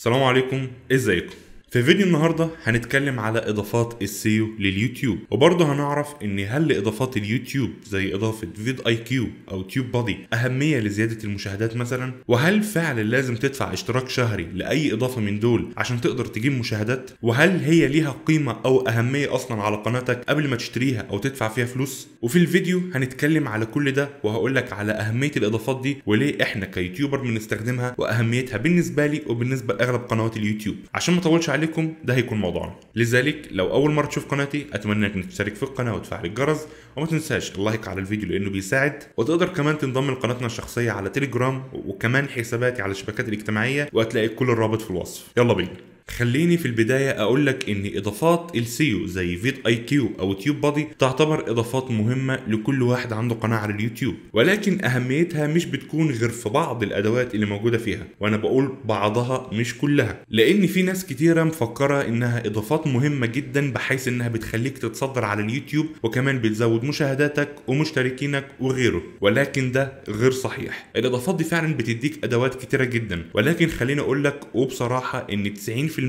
السلام عليكم ازيكم في فيديو النهارده هنتكلم على اضافات السيو لليوتيوب وبرضه هنعرف ان هل اضافات اليوتيوب زي اضافه فيد اي كيو او تيوب بادي اهميه لزياده المشاهدات مثلا وهل فعلا لازم تدفع اشتراك شهري لاي اضافه من دول عشان تقدر تجيب مشاهدات وهل هي ليها قيمه او اهميه اصلا على قناتك قبل ما تشتريها او تدفع فيها فلوس وفي الفيديو هنتكلم على كل ده وهقول لك على اهميه الاضافات دي وليه احنا كيوتيوبر بنستخدمها واهميتها بالنسبه لي وبالنسبه لاغلب قنوات اليوتيوب عشان ما اطولش عليكم ده هيكون موضوعنا لذلك لو اول مره تشوف قناتي اتمنى انك تشترك في القناه وتفعل الجرس وما تنساش اللايك على الفيديو لانه بيساعد وتقدر كمان تنضم لقناتنا الشخصيه على تليجرام وكمان حساباتي على الشبكات الاجتماعيه وهتلاقي كل الرابط في الوصف يلا بينا خليني في البداية أقول لك إن إضافات السيو زي فيد أي كيو أو تيوب بادي تعتبر إضافات مهمة لكل واحد عنده قناة على اليوتيوب ولكن أهميتها مش بتكون غير في بعض الأدوات اللي موجودة فيها وأنا بقول بعضها مش كلها لأن في ناس كتيرة مفكرة إنها إضافات مهمة جدا بحيث إنها بتخليك تتصدر على اليوتيوب وكمان بتزود مشاهداتك ومشتركينك وغيره ولكن ده غير صحيح الإضافات دي فعلا بتديك أدوات كتيرة جدا ولكن خليني أقول لك وبصراحة إن 90%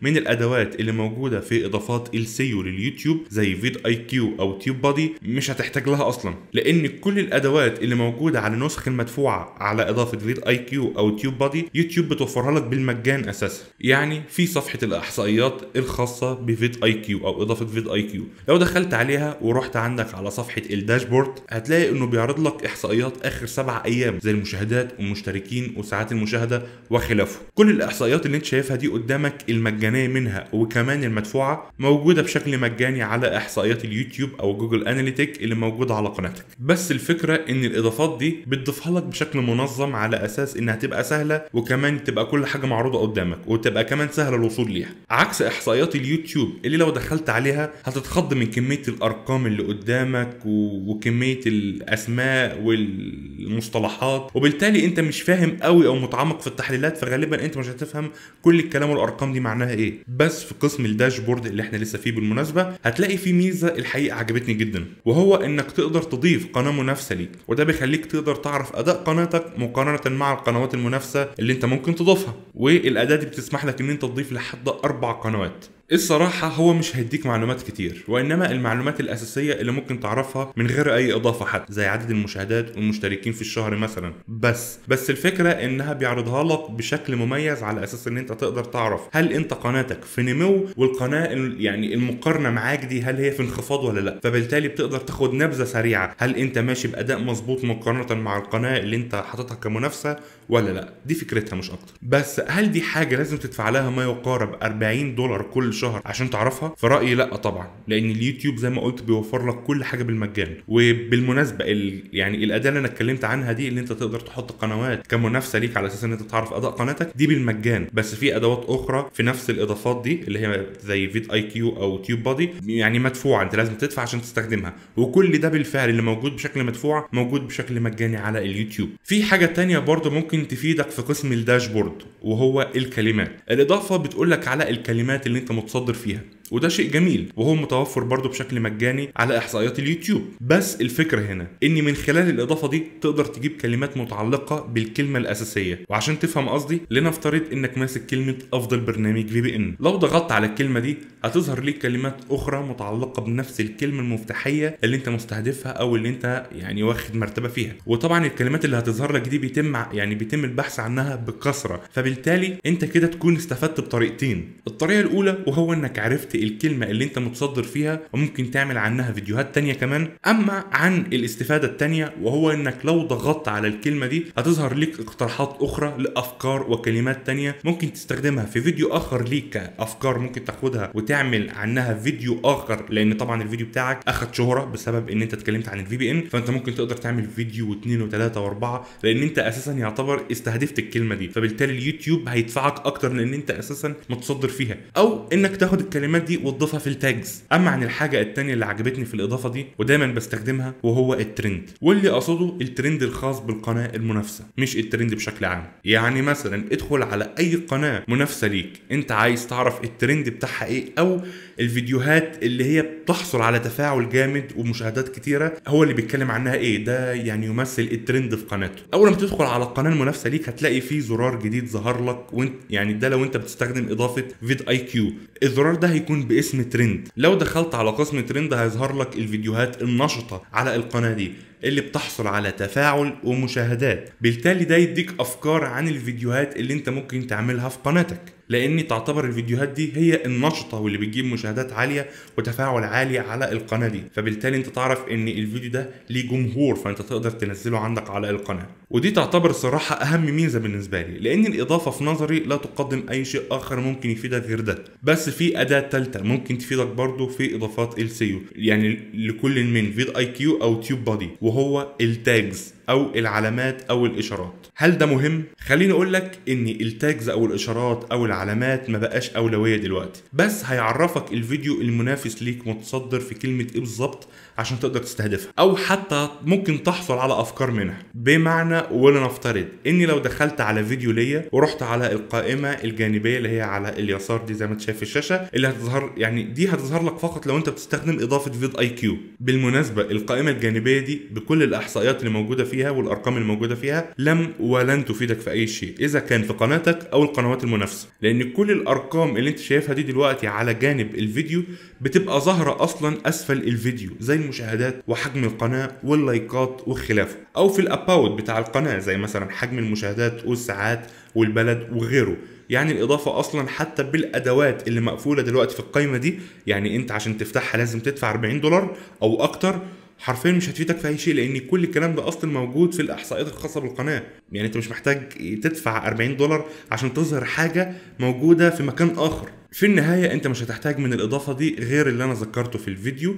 من الادوات اللي موجوده في اضافات السيو لليوتيوب زي فيد اي كيو او تيوب بادي مش هتحتاج لها اصلا لان كل الادوات اللي موجوده على النسخ المدفوعه على اضافه فيد اي كيو او تيوب بادي يوتيوب بتوفرها لك بالمجان اساسا يعني في صفحه الاحصائيات الخاصه بفيد اي كيو او اضافه فيد اي كيو لو دخلت عليها ورحت عندك على صفحه الداشبورد هتلاقي انه بيعرض لك احصائيات اخر سبع ايام زي المشاهدات والمشتركين وساعات المشاهده وخلافه كل الاحصائيات اللي انت شايفها دي قدامك البرامج المجانية منها وكمان المدفوعة موجودة بشكل مجاني على إحصائيات اليوتيوب أو جوجل أناليتيك اللي موجودة على قناتك بس الفكرة إن الإضافات دي بتضيفها لك بشكل منظم على أساس إنها تبقى سهلة وكمان تبقى كل حاجة معروضة قدامك وتبقى كمان سهلة الوصول ليها عكس إحصائيات اليوتيوب اللي لو دخلت عليها هتتخض من كمية الأرقام اللي قدامك وكمية الأسماء والمصطلحات وبالتالي أنت مش فاهم قوي أو متعمق في التحليلات فغالبا أنت مش هتفهم كل الكلام والأرقام الارقام دي معناها ايه بس في قسم الداشبورد اللي احنا لسه فيه بالمناسبه هتلاقي فيه ميزه الحقيقه عجبتني جدا وهو انك تقدر تضيف قناه منافسه ليك وده بيخليك تقدر تعرف اداء قناتك مقارنه مع القنوات المنافسه اللي انت ممكن تضيفها والاداه دي بتسمح لك ان انت تضيف لحد اربع قنوات الصراحة هو مش هيديك معلومات كتير وإنما المعلومات الأساسية اللي ممكن تعرفها من غير أي إضافة حتى زي عدد المشاهدات والمشتركين في الشهر مثلا بس بس الفكرة إنها بيعرضها لك بشكل مميز على أساس إن أنت تقدر تعرف هل أنت قناتك في نمو والقناة يعني المقارنة معاك دي هل هي في انخفاض ولا لا فبالتالي بتقدر تاخد نبذة سريعة هل أنت ماشي بأداء مظبوط مقارنة مع القناة اللي أنت حاططها كمنافسة ولا لا دي فكرتها مش أكتر بس هل دي حاجة لازم تدفع لها ما يقارب 40 دولار كل شهر عشان تعرفها في رايي لا طبعا لان اليوتيوب زي ما قلت بيوفر لك كل حاجه بالمجان وبالمناسبه ال... يعني الاداه اللي انا اتكلمت عنها دي اللي انت تقدر تحط قنوات كمنافسه ليك على اساس ان انت تعرف اداء قناتك دي بالمجان بس في ادوات اخرى في نفس الاضافات دي اللي هي زي فيد اي كيو او تيوب بادي يعني مدفوعه انت لازم تدفع عشان تستخدمها وكل ده بالفعل اللي موجود بشكل مدفوع موجود بشكل مجاني على اليوتيوب في حاجه تانية برضو ممكن تفيدك في قسم الداشبورد وهو الكلمات الاضافه بتقول لك على الكلمات اللي انت متصدر فيها وده شيء جميل وهو متوفر برضه بشكل مجاني على احصائيات اليوتيوب بس الفكره هنا ان من خلال الاضافه دي تقدر تجيب كلمات متعلقه بالكلمه الاساسيه وعشان تفهم قصدي لنفترض انك ماسك كلمه افضل برنامج في بي ان لو ضغطت على الكلمه دي هتظهر ليك كلمات اخرى متعلقه بنفس الكلمه المفتاحيه اللي انت مستهدفها او اللي انت يعني واخد مرتبه فيها وطبعا الكلمات اللي هتظهر لك دي بيتم يعني بيتم البحث عنها بكثره فبالتالي انت كده تكون استفدت بطريقتين الطريقه الاولى وهو انك عرفت الكلمة اللي انت متصدر فيها وممكن تعمل عنها فيديوهات تانية كمان اما عن الاستفادة التانية وهو انك لو ضغطت على الكلمة دي هتظهر ليك اقتراحات اخرى لافكار وكلمات تانية ممكن تستخدمها في فيديو اخر ليك افكار ممكن تاخدها وتعمل عنها فيديو اخر لان طبعا الفيديو بتاعك اخد شهرة بسبب ان انت اتكلمت عن الفي بي ان فانت ممكن تقدر تعمل فيديو واثنين وثلاثة واربعة لان انت اساسا يعتبر استهدفت الكلمة دي فبالتالي اليوتيوب هيدفعك اكتر لان انت اساسا متصدر فيها او انك تاخد الكلمات دي وتضيفها في التاجز اما عن الحاجه الثانيه اللي عجبتني في الاضافه دي ودايما بستخدمها وهو الترند واللي اقصده الترند الخاص بالقناه المنافسه مش الترند بشكل عام يعني مثلا ادخل على اي قناه منافسه ليك انت عايز تعرف الترند بتاعها ايه او الفيديوهات اللي هي بتحصل على تفاعل جامد ومشاهدات كتيره هو اللي بيتكلم عنها ايه ده يعني يمثل الترند في قناته اول ما تدخل على القناه المنافسه ليك هتلاقي فيه زرار جديد ظهر لك وانت يعني ده لو انت بتستخدم اضافه فيد اي كيو الزرار ده هيكون باسم ترند لو دخلت على قسم ترند هيظهر لك الفيديوهات النشطه على القناه دي اللي بتحصل على تفاعل ومشاهدات بالتالي ده يديك افكار عن الفيديوهات اللي انت ممكن تعملها في قناتك لان تعتبر الفيديوهات دي هي النشطه واللي بتجيب مشاهدات عاليه وتفاعل عالي على القناه دي فبالتالي انت تعرف ان الفيديو ده ليه جمهور فانت تقدر تنزله عندك على القناه ودي تعتبر صراحه اهم ميزه بالنسبه لي لان الاضافه في نظري لا تقدم اي شيء اخر ممكن يفيدك غير ده بس في اداه تالتة ممكن تفيدك برضه في اضافات السيو يعني لكل من فيد اي كيو او تيوب بادي وهو التاجز او العلامات او الاشارات هل ده مهم؟ خليني اقول لك ان التاجز او الاشارات او العلامات ما بقاش اولويه دلوقتي بس هيعرفك الفيديو المنافس ليك متصدر في كلمه ايه بالظبط عشان تقدر تستهدفها او حتى ممكن تحصل على افكار منها بمعنى ولنفترض اني لو دخلت على فيديو ليا ورحت على القائمه الجانبيه اللي هي على اليسار دي زي ما انت شايف في الشاشه اللي هتظهر يعني دي هتظهر لك فقط لو انت بتستخدم اضافه فيد اي كيو بالمناسبه القائمه الجانبيه دي بكل الاحصائيات اللي موجوده فيها والارقام اللي موجوده فيها لم ولن تفيدك في اي شيء اذا كان في قناتك او القنوات المنافسه لان كل الارقام اللي انت شايفها دي دلوقتي على جانب الفيديو بتبقى ظاهره اصلا اسفل الفيديو زي المشاهدات وحجم القناه واللايكات وخلافه او في الاباوت بتاع القناه زي مثلا حجم المشاهدات والساعات والبلد وغيره يعني الإضافة أصلا حتى بالأدوات اللي مقفولة دلوقتي في القايمة دي يعني أنت عشان تفتحها لازم تدفع 40 دولار أو أكتر حرفيا مش هتفيدك في اي شيء لان كل الكلام ده اصلا موجود في الاحصائيات الخاصه بالقناه يعني انت مش محتاج تدفع 40 دولار عشان تظهر حاجه موجوده في مكان اخر في النهايه انت مش هتحتاج من الاضافه دي غير اللي انا ذكرته في الفيديو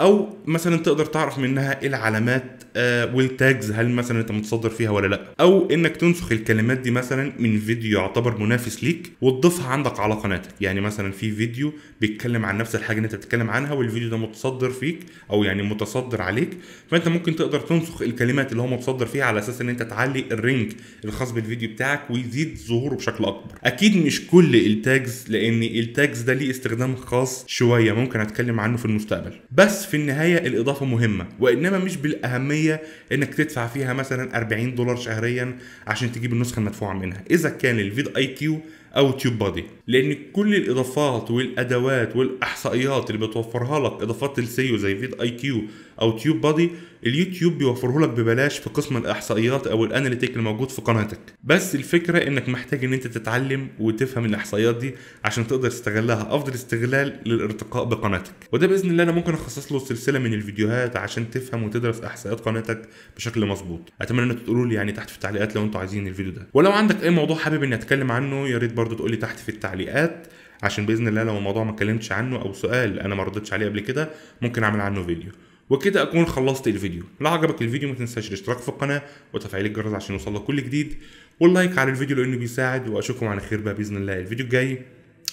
او مثلا تقدر تعرف منها العلامات آه، والتاجز هل مثلا انت متصدر فيها ولا لا او انك تنسخ الكلمات دي مثلا من فيديو يعتبر منافس ليك وتضيفها عندك على قناتك يعني مثلا في فيديو بيتكلم عن نفس الحاجه اللي انت بتتكلم عنها والفيديو ده متصدر فيك او يعني متصدر عليك فانت ممكن تقدر تنسخ الكلمات اللي هو متصدر فيها على اساس ان انت تعلي الرينك الخاص بالفيديو بتاعك ويزيد ظهوره بشكل اكبر اكيد مش كل التاجز لان التاجز ده ليه استخدام خاص شويه ممكن اتكلم عنه في المستقبل بس في النهاية الإضافة مهمة وإنما مش بالأهمية إنك تدفع فيها مثلا 40 دولار شهريا عشان تجيب النسخة المدفوعة منها إذا كان الفيد أي كيو أو تيوب بادي لأن كل الإضافات والأدوات والإحصائيات اللي بتوفرها لك إضافات السيو زي فيد أي كيو او تيوب بادي اليوتيوب بيوفره لك ببلاش في قسم الاحصائيات او الاناليتيك الموجود في قناتك بس الفكره انك محتاج ان انت تتعلم وتفهم الاحصائيات دي عشان تقدر تستغلها افضل استغلال للارتقاء بقناتك وده باذن الله انا ممكن اخصص له سلسله من الفيديوهات عشان تفهم وتدرس احصائيات قناتك بشكل مظبوط اتمنى ان تقولوا لي يعني تحت في التعليقات لو انتوا عايزين الفيديو ده ولو عندك اي موضوع حابب اني اتكلم عنه يا ريت برضه تقول لي تحت في التعليقات عشان باذن الله لو الموضوع ما اتكلمتش عنه او سؤال انا ما عليه قبل كده ممكن اعمل عنه فيديو وكده اكون خلصت الفيديو لو عجبك الفيديو ما تنساش الاشتراك في القناه وتفعيل الجرس عشان يوصلك كل جديد واللايك على الفيديو لانه بيساعد واشوفكم على خير بقى باذن الله الفيديو الجاي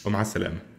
ومع السلامه